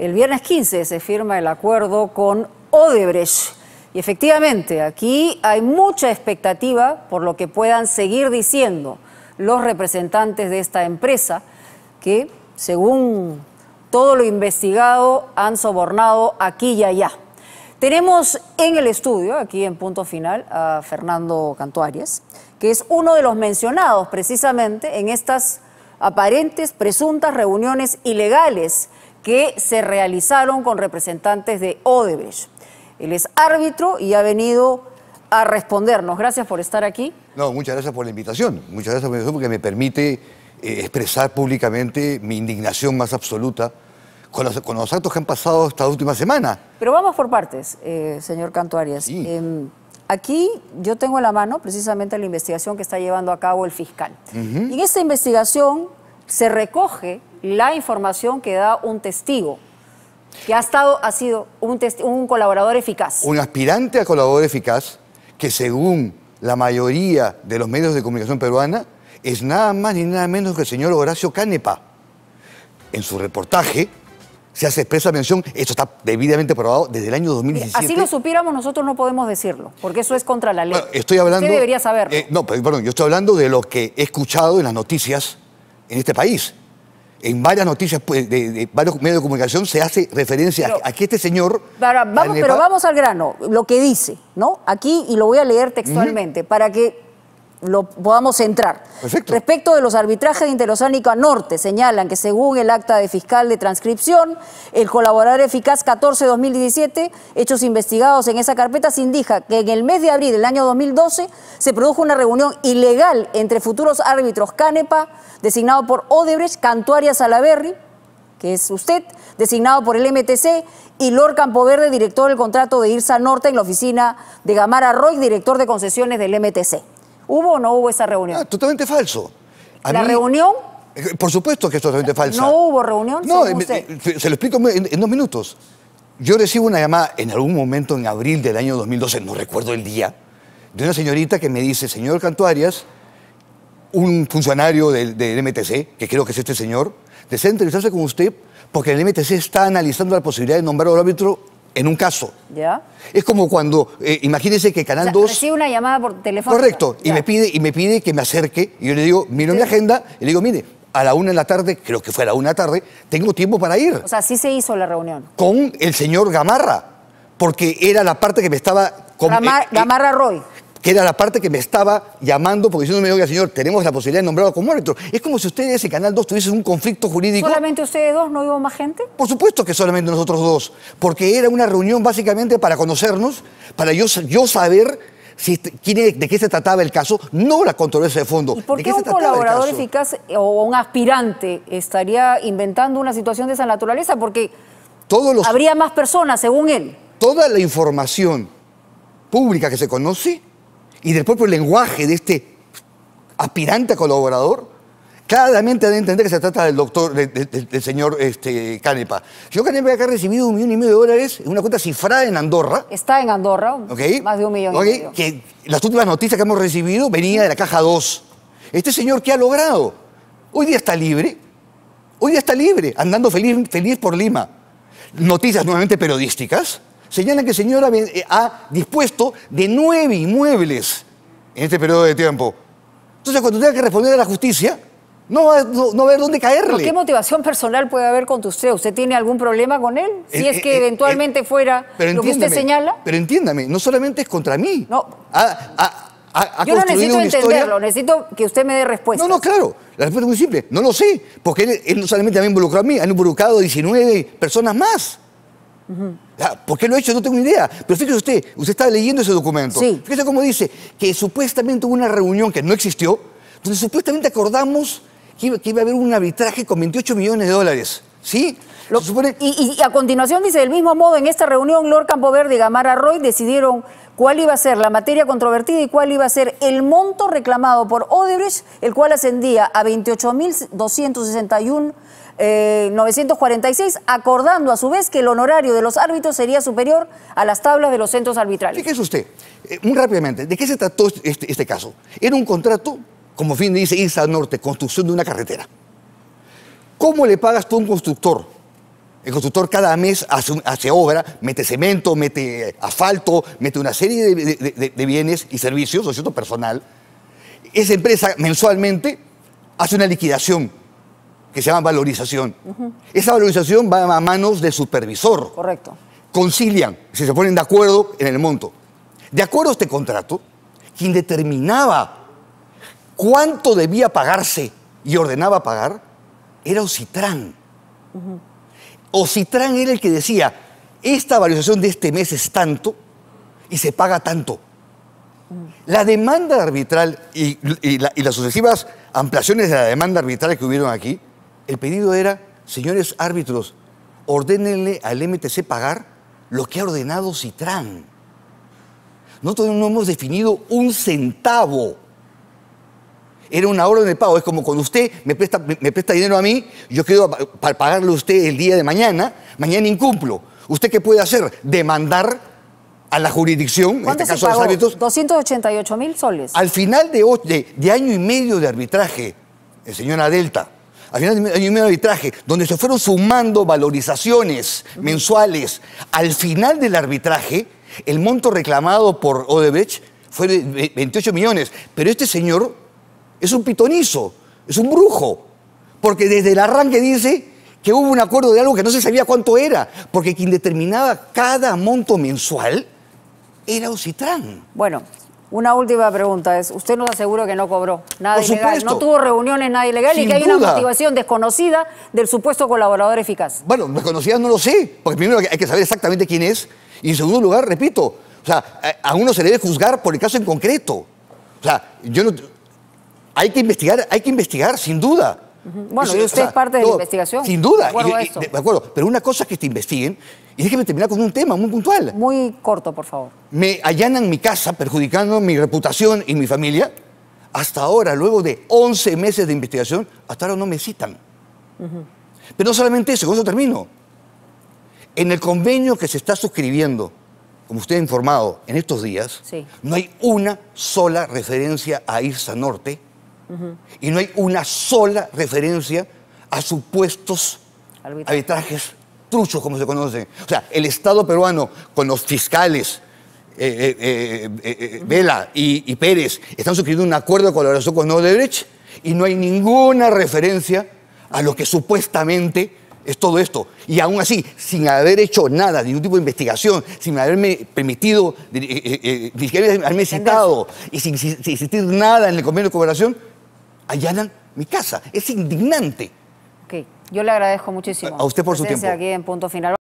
El viernes 15 se firma el acuerdo con Odebrecht. Y efectivamente, aquí hay mucha expectativa por lo que puedan seguir diciendo los representantes de esta empresa, que según todo lo investigado han sobornado aquí y allá. Tenemos en el estudio, aquí en punto final, a Fernando Cantuarias, que es uno de los mencionados precisamente en estas aparentes, presuntas reuniones ilegales que se realizaron con representantes de Odebrecht. Él es árbitro y ha venido a respondernos. Gracias por estar aquí. No, muchas gracias por la invitación. Muchas gracias por la invitación porque me permite eh, expresar públicamente mi indignación más absoluta con los, actos que han pasado esta última semana. Pero vamos por partes, eh, señor Cantuarias. Em, aquí yo tengo en la mano precisamente la investigación que está llevando a cabo el fiscal. Y en esta investigación se recoge la información que da un testigo que ha estado, ha sido un, colaborador eficaz. Un aspirante a colaborador eficaz que según la mayoría de los medios de comunicación peruana es nada más ni nada menos que el señor Horacio Canepa. En su reportaje se hace expresa mención, esto está debidamente probado desde el año 2017. Eh, así lo supiéramos, nosotros no podemos decirlo, porque eso es contra la ley. estoy hablando... debería saberlo. Eh, no, perdón, yo estoy hablando de lo que he escuchado en las noticias en este país en varias noticias pues, de, de, varios medios de comunicación se hace referencia a, que este señor... vamos, pero vamos al grano, lo que dice, ¿no? Aquí, y lo voy a leer textualmente, para que lo podamos centrar. Respecto de los arbitrajes de a Norte, señalan que según el acta de fiscal de transcripción, el colaborador eficaz 14-2017, hechos investigados en esa carpeta, se indica que en el mes de abril del año 2012 se produjo una reunión ilegal entre futuros árbitros Canepa, designado por Odebrecht, Cantuaria Salaberry, que es usted, designado por el MTC, y Lord Campoverde, director del contrato de IRSA Norte en la oficina de Gamara Roy, director de concesiones del MTC. ¿Hubo o no hubo esa reunión? Ah, totalmente falso. ¿La reunión? Eh, por supuesto que es totalmente falso. ¿No hubo reunión? No, eh, eh, se lo explico en, dos minutos. Yo recibo una llamada en algún momento en abril del año 2012, no recuerdo el día, de una señorita que me dice, señor Cantuarias, un funcionario del, MTC, que creo que es este señor, desea entrevistarse con usted porque el MTC está analizando la posibilidad de nombrar al árbitro en un caso. ¿Ya? Es como cuando, eh, imagínese imagínense que Canal 2... Recibe una llamada por teléfono. Correcto, y me, pide, y me pide que me acerque, y yo le digo, miro mi agenda, y le digo, mire, a la una de la tarde, creo que fue a la una de la tarde, tengo tiempo para ir. O sea, sí se hizo la reunión. Con el señor Gamarra, porque era la parte que me estaba... Eh, eh, Gamarra Roy que era la parte que me estaba llamando, porque si no me señor, tenemos la posibilidad de nombrarlo como árbitro. Es como si ustedes, ese Canal 2, tuviese un conflicto jurídico. ¿Solamente ustedes dos? ¿No hubo más gente? Por supuesto que solamente nosotros dos, porque era una reunión básicamente para conocernos, para yo, yo saber este, de qué se trataba el caso, no la controversia de fondo. ¿Y por qué, un colaborador eficaz eh, o un aspirante estaría inventando una situación de esa naturaleza? Porque habría más personas, según él. Toda la información pública que se conoce y del propio lenguaje de este aspirante colaborador, claramente ha de entender que se trata del doctor, del, señor este, Canepa. Yo Canepa acá ha recibido un millón y medio de dólares en una cuenta cifrada en Andorra. Está en Andorra, más de un millón y medio. Que las últimas noticias que hemos recibido venía de la caja 2. Este señor, ¿qué ha logrado? Hoy día está libre. Hoy día está libre, andando feliz, feliz por Lima. Noticias nuevamente periodísticas señalan que señora eh, ha dispuesto de nueve inmuebles en este periodo de tiempo. Entonces, cuando tenga que responder a la justicia, no va, no, a haber dónde caerle. ¿Qué motivación personal puede haber contra usted? ¿Usted tiene algún problema con él? Eh, si es eh, que eventualmente fuera lo que usted señala. Pero entiéndame, no solamente es contra mí. No. Yo no necesito entenderlo, necesito que usted me dé respuesta. No, no, claro. La respuesta es muy simple. No lo sé, porque él, no solamente me ha involucrado a mí, han involucrado a 19 personas más. Ah, ¿Por qué lo ha hecho? No tengo ni idea. Pero fíjese usted, usted está leyendo ese documento. Sí. Fíjese cómo dice que supuestamente hubo una reunión que no existió, donde supuestamente acordamos que iba, a haber un arbitraje con 28 millones de dólares. ¿Sí? y, a continuación dice, del mismo modo, en esta reunión, Lord Campoverde y Gamara Roy decidieron cuál iba a ser la materia controvertida y cuál iba a ser el monto reclamado por Odebrecht, el cual ascendía a 28.261 946, eh, acordando a su vez que el honorario de los árbitros sería superior a las tablas de los centros arbitrales. Fíjese usted, muy eh, rápidamente, ¿de qué se trató este, este, este caso? Era un contrato, como fin dice Isa Norte, construcción de una carretera. ¿Cómo le pagas tú a un constructor? El constructor cada mes hace, obra, mete cemento, mete eh, asfalto, mete una serie de, de bienes y servicios, o cierto personal. Esa empresa mensualmente hace una liquidación que se llama valorización. Esa valorización va a manos del supervisor. Correcto. Concilian, si se ponen de acuerdo en el monto. De acuerdo a este contrato, quien determinaba cuánto debía pagarse y ordenaba pagar era Ocitrán. Ocitran Ocitrán era el que decía, esta valorización de este mes es tanto y se paga tanto. La demanda arbitral y las sucesivas ampliaciones de la demanda arbitral que hubieron aquí el pedido era, señores árbitros, ordénenle al MTC pagar lo que ha ordenado Citrán. Nosotros no hemos definido un centavo. Era una orden de pago. Es como cuando usted me presta, me presta dinero a mí, yo quiero para pagarle a usted el día de mañana, mañana incumplo. ¿Usted qué puede hacer? Demandar a la jurisdicción, en este caso los árbitros. 288 mil soles. Al final de, año y medio de arbitraje, el señora Delta, al final del arbitraje donde se fueron sumando valorizaciones mensuales. Al final del arbitraje, el monto reclamado por Odebrecht fue de 28 millones. Pero este señor es un pitonizo, es un brujo. Porque desde el arranque dice que hubo un acuerdo de algo que no se sabía cuánto era. Porque quien determinaba cada monto mensual era Ocitrán. Bueno, una última pregunta es, usted nos asegura que no cobró nada ilegal, no tuvo reuniones nada ilegal y que hay una motivación desconocida del supuesto colaborador eficaz. Bueno, desconocida no lo sé, porque primero hay que saber exactamente quién es y en segundo lugar, repito, o sea, a uno se debe juzgar por el caso en concreto. O sea, yo no, hay que investigar, hay que investigar, sin duda. Bueno, usted es parte de la investigación. Sin duda, de acuerdo, Pero una cosa es que te investiguen, y déjeme terminar con un tema muy puntual. Muy corto, por favor. Me allanan mi casa, perjudicando mi reputación y mi familia. Hasta ahora, luego de 11 meses de investigación, hasta ahora no me citan. Pero no solamente eso, con eso termino. En el convenio que se está suscribiendo, como usted ha informado, en estos días, no hay una sola referencia a IRSA Norte y no hay una sola referencia a supuestos arbitrajes truchos, como se conoce. O sea, el Estado peruano, con los fiscales, eh, eh, eh, Vela y, Pérez, están suscribiendo un acuerdo de colaboración con Odebrecht y no hay ninguna referencia a lo que supuestamente es todo esto. Y aún así, sin haber hecho nada, ningún tipo de investigación, sin haberme permitido, ni siquiera haberme citado, y sin, sin, existir nada en el convenio de cooperación, allanan mi casa. Es indignante. Ok, yo le agradezco muchísimo. A usted por su tiempo. en Punto Final.